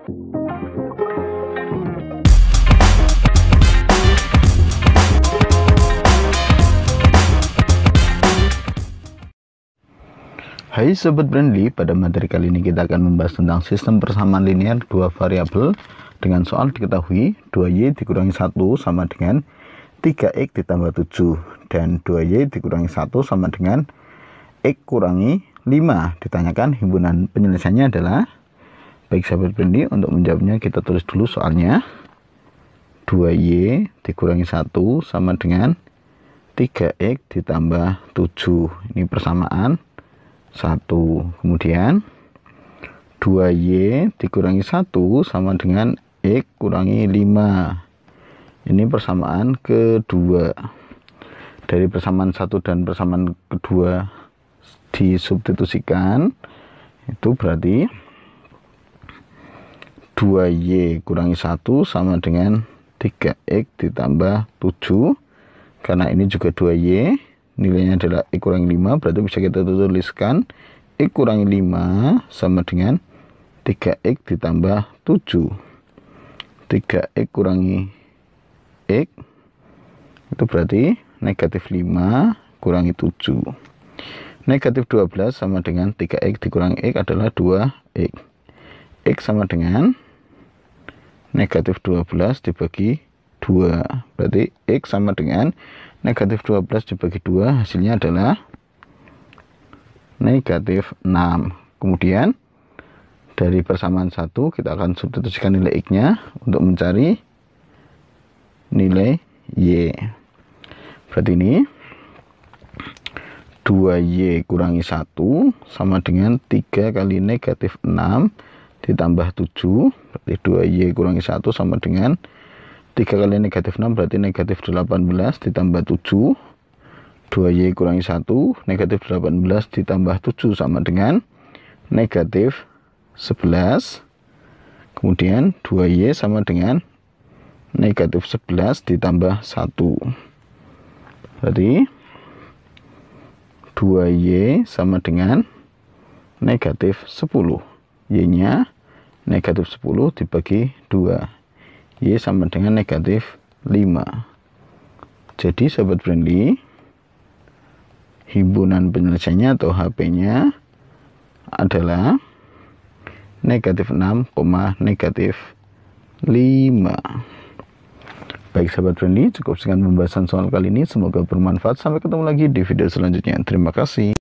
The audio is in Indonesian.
Hai sobat Brandly, pada materi kali ini kita akan membahas tentang sistem persamaan linear dua variabel dengan soal diketahui 2y dikurangi 1 sama dengan 3x ditambah 7 dan 2y dikurangi 1 sama dengan x kurangi 5 ditanyakan himpunan penyelesaiannya adalah Baik sahabat Bendi, untuk menjawabnya kita tulis dulu soalnya. 2Y dikurangi 1 sama dengan 3X ditambah 7. Ini persamaan 1. Kemudian 2Y dikurangi 1 sama dengan X kurangi 5. Ini persamaan kedua. Dari persamaan 1 dan persamaan kedua disubstitusikan. Itu berarti 2Y kurangi 1 sama dengan 3X ditambah 7 karena ini juga 2Y nilainya adalah X kurangi 5 berarti bisa kita tuliskan X kurangi 5 sama dengan 3X ditambah 7 3X kurangi X itu berarti negatif 5 kurangi 7 negatif 12 sama dengan 3X dikurangi X adalah 2X X sama dengan negatif 12 dibagi 2 berarti X sama dengan negatif 12 dibagi 2 hasilnya adalah negatif 6 kemudian dari persamaan 1 kita akan substitusikan nilai X nya untuk mencari nilai Y berarti ini 2Y kurangi 1 sama dengan 3 kali negatif 6 ditambah 7 berarti 2Y kurangi 1 sama dengan 3 kali negatif 6 berarti negatif 18 ditambah 7 2Y kurangi 1 negatif 18 ditambah 7 sama dengan negatif 11 kemudian 2Y sama dengan negatif 11 ditambah 1 berarti 2Y sama dengan negatif 10 Y-nya negatif 10 dibagi 2. Y sama dengan negatif 5. Jadi sobat friendly, himpunan penyelesaiannya atau HP-nya adalah negatif 6, negatif 5. Baik sahabat friendly, cukup sekian pembahasan soal kali ini. Semoga bermanfaat. Sampai ketemu lagi di video selanjutnya. Terima kasih.